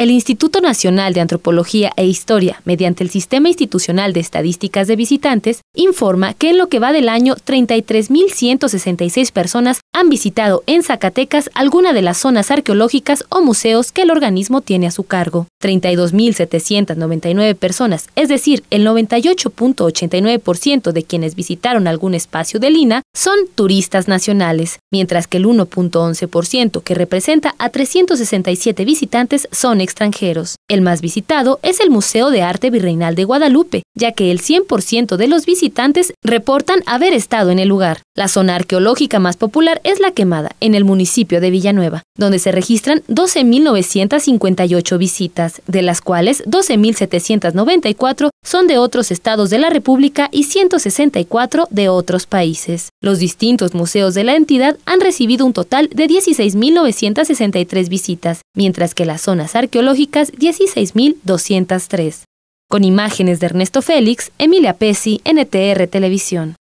El Instituto Nacional de Antropología e Historia, mediante el Sistema Institucional de Estadísticas de Visitantes, informa que en lo que va del año, 33.166 personas han visitado en Zacatecas alguna de las zonas arqueológicas o museos que el organismo tiene a su cargo. 32.799 personas, es decir, el 98.89% de quienes visitaron algún espacio del Lina, son turistas nacionales, mientras que el 1.11% que representa a 367 visitantes son extranjeros. El más visitado es el Museo de Arte Virreinal de Guadalupe, ya que el 100% de los visitantes reportan haber estado en el lugar. La zona arqueológica más popular es La Quemada, en el municipio de Villanueva, donde se registran 12.958 visitas, de las cuales 12.794 son de otros estados de la República y 164 de otros países. Los distintos museos de la entidad han recibido un total de 16.963 visitas, mientras que las zonas arqueológicas 16.203. Con imágenes de Ernesto Félix, Emilia Pesi, NTR Televisión.